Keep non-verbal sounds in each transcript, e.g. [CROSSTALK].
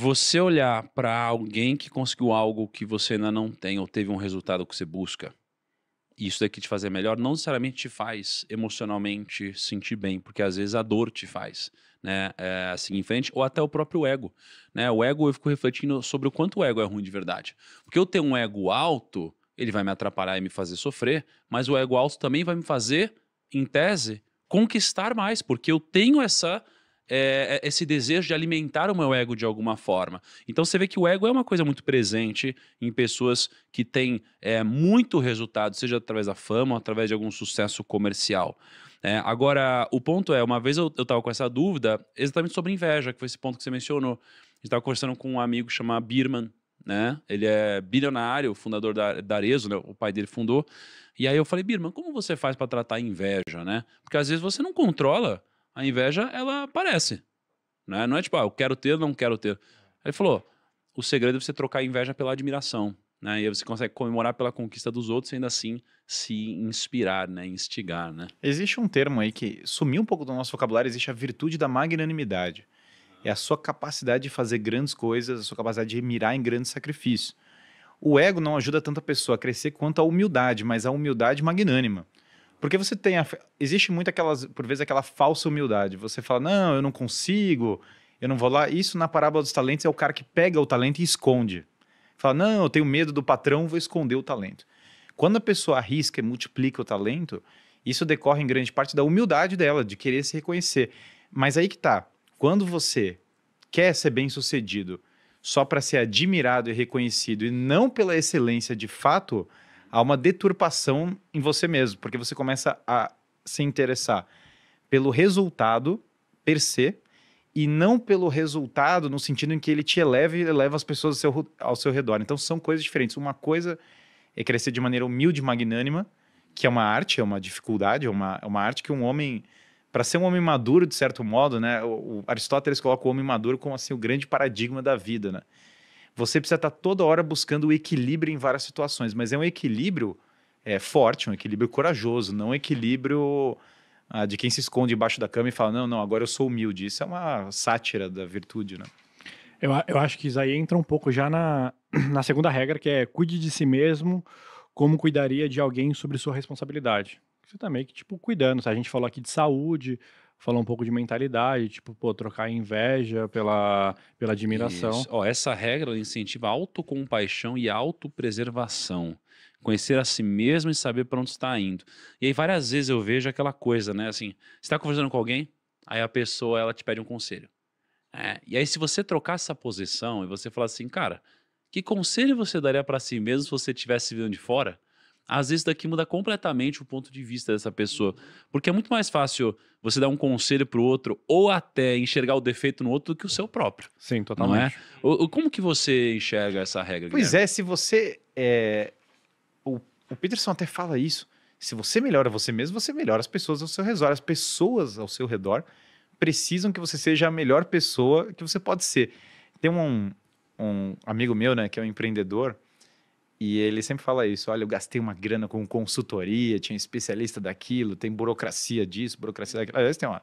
você olhar para alguém que conseguiu algo que você ainda não tem ou teve um resultado que você busca, isso daqui te fazer melhor, não necessariamente te faz emocionalmente sentir bem, porque às vezes a dor te faz, né, é, assim em frente, ou até o próprio ego, né, o ego eu fico refletindo sobre o quanto o ego é ruim de verdade, porque eu tenho um ego alto, ele vai me atrapalhar e me fazer sofrer, mas o ego alto também vai me fazer, em tese, conquistar mais, porque eu tenho essa é, é, esse desejo de alimentar o meu ego de alguma forma. Então você vê que o ego é uma coisa muito presente em pessoas que têm é, muito resultado, seja através da fama ou através de algum sucesso comercial. É, agora, o ponto é, uma vez eu estava com essa dúvida exatamente sobre inveja, que foi esse ponto que você mencionou. Estava conversando com um amigo chamado Birman, né? Ele é bilionário, fundador da, da né? o pai dele fundou. E aí eu falei, Birman, como você faz para tratar inveja, né? Porque às vezes você não controla a inveja, ela aparece. Né? Não é tipo, ah, eu quero ter, não quero ter. Ele falou, o segredo é você trocar a inveja pela admiração. Né? E aí você consegue comemorar pela conquista dos outros e ainda assim se inspirar, né? Instigar, né? Existe um termo aí que sumiu um pouco do nosso vocabulário, existe a virtude da magnanimidade. É a sua capacidade de fazer grandes coisas, a sua capacidade de mirar em grandes sacrifícios. O ego não ajuda tanto a pessoa a crescer quanto a humildade, mas a humildade magnânima. Porque você tem a, existe muito aquelas, por vezes aquela falsa humildade. Você fala: "Não, eu não consigo, eu não vou lá". Isso na parábola dos talentos é o cara que pega o talento e esconde. Fala: "Não, eu tenho medo do patrão, vou esconder o talento". Quando a pessoa arrisca e multiplica o talento, isso decorre em grande parte da humildade dela, de querer se reconhecer. Mas aí que tá. Quando você quer ser bem-sucedido só para ser admirado e reconhecido e não pela excelência de fato, há uma deturpação em você mesmo, porque você começa a se interessar pelo resultado per se e não pelo resultado no sentido em que ele te eleva e eleva as pessoas ao seu, ao seu redor. Então são coisas diferentes. Uma coisa é crescer de maneira humilde e magnânima, que é uma arte, é uma dificuldade, é uma, é uma arte que um homem para ser um homem maduro, de certo modo, né? O, Aristóteles coloca o homem maduro como assim o grande paradigma da vida, né? você precisa estar tá toda hora buscando o equilíbrio em várias situações, mas é um equilíbrio é, forte, um equilíbrio corajoso, não um equilíbrio ah, de quem se esconde embaixo da cama e fala, não, não, agora eu sou humilde. Isso é uma sátira da virtude, né? Eu, eu acho que isso aí entra um pouco já na, [CLEARS THROAT] na segunda regra, que é cuide de si mesmo como cuidaria de alguém sobre sua responsabilidade. Você também tá que, tipo, cuidando. A gente falou aqui de saúde, falar um pouco de mentalidade, tipo, pô, trocar inveja pela, pela admiração. Isso. Ó, essa regra incentiva autocompaixão e autopreservação. Conhecer a si mesmo e saber para onde está indo. E aí várias vezes eu vejo aquela coisa, né? Assim, você está conversando com alguém, aí a pessoa ela te pede um conselho. É, e aí se você trocar essa posição e você falar assim, cara, que conselho você daria para si mesmo se você tivesse vindo de fora? às vezes daqui muda completamente o ponto de vista dessa pessoa. Porque é muito mais fácil você dar um conselho pro outro ou até enxergar o defeito no outro do que o seu próprio. Sim, é? totalmente. É? O, como que você enxerga essa regra? Pois Guilherme? é, se você. É... O, o Peterson até fala isso. Se você melhora você mesmo, você melhora as pessoas ao seu redor. As pessoas ao seu redor precisam que você seja a melhor pessoa que você pode ser. Tem um, um amigo meu, né, que é um empreendedor e ele sempre fala isso: olha, eu gastei uma grana com consultoria, tinha especialista daquilo, tem burocracia disso, burocracia daquilo. vezes tem uma.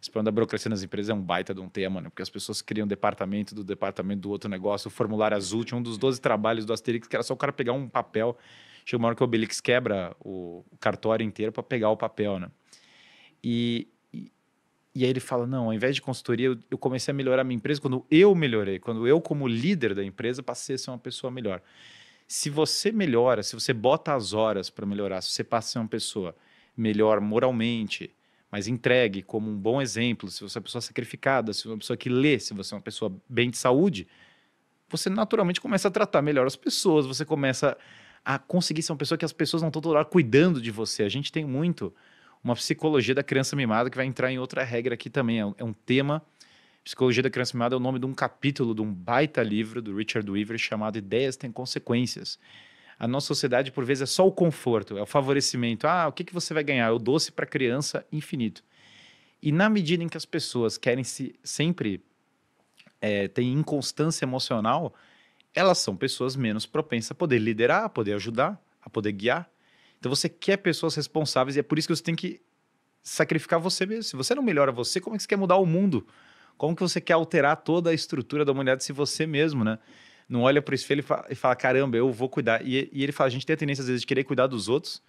Esse problema da burocracia nas empresas é um baita de um tema, né? Porque as pessoas criam departamento do departamento do outro negócio, o formulário azul tinha um dos 12 trabalhos do Asterix, que era só o cara pegar um papel. Chega uma hora que o Obelix quebra o cartório inteiro para pegar o papel, né? E, e, e, aí ele fala: não, ao invés de consultoria, eu, eu comecei a melhorar a minha empresa quando eu melhorei, quando eu, como líder da empresa, passei a ser uma pessoa melhor. Se você melhora, se você bota as horas para melhorar, se você passa a ser uma pessoa melhor moralmente, mas entregue como um bom exemplo, se você é uma pessoa sacrificada, se você é uma pessoa que lê, se você é uma pessoa bem de saúde, você naturalmente começa a tratar melhor as pessoas, você começa a conseguir ser uma pessoa que as pessoas não estão toda hora cuidando de você. A gente tem muito uma psicologia da criança mimada que vai entrar em outra regra aqui também. É um é tema Psicologia da Criança Mimada é o nome de um capítulo de um baita livro do Richard Weaver chamado Ideias Têm Consequências. A nossa sociedade, por vezes, é só o conforto, é o favorecimento. Ah, o que, que você vai ganhar? É o doce para criança, infinito. E na medida em que as pessoas querem se sempre é, têm inconstância emocional, elas são pessoas menos propensas a poder liderar, a poder ajudar, a poder guiar. Então você quer pessoas responsáveis e é por isso que você tem que sacrificar você mesmo. Se você não melhora você, como é que você quer mudar o mundo? Como que você quer alterar toda a estrutura da humanidade se você mesmo, né? Não olha para o espelho e fala, fala, caramba, eu vou cuidar. E, e, ele fala, a gente tem a tendência às vezes de querer cuidar dos outros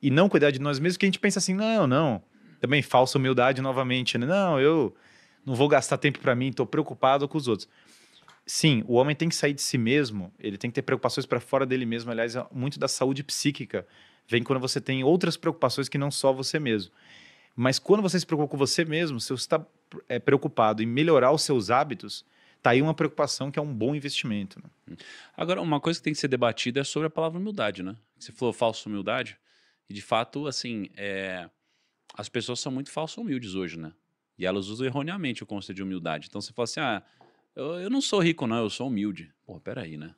e não cuidar de nós mesmos, que a gente pensa assim, não, não. Também falsa humildade novamente, né? Não, eu não vou gastar tempo para mim, estou preocupado com os outros. Sim, o homem tem que sair de si mesmo, ele tem que ter preocupações para fora dele mesmo. Aliás, é muito da saúde psíquica vem quando você tem outras preocupações que não só você mesmo. Mas quando você se preocupa com você mesmo, se você está é, preocupado em melhorar os seus hábitos, tá aí uma preocupação que é um bom investimento. Né? Hum. Agora, uma coisa que tem que ser debatida é sobre a palavra humildade, né? Você falou falsa humildade, e de fato, assim, é... as pessoas são muito falsas humildes hoje, né? E elas usam erroneamente o conceito de humildade. Então você fala assim, ah, eu, eu não sou rico não, eu sou humilde. Pô, peraí, né?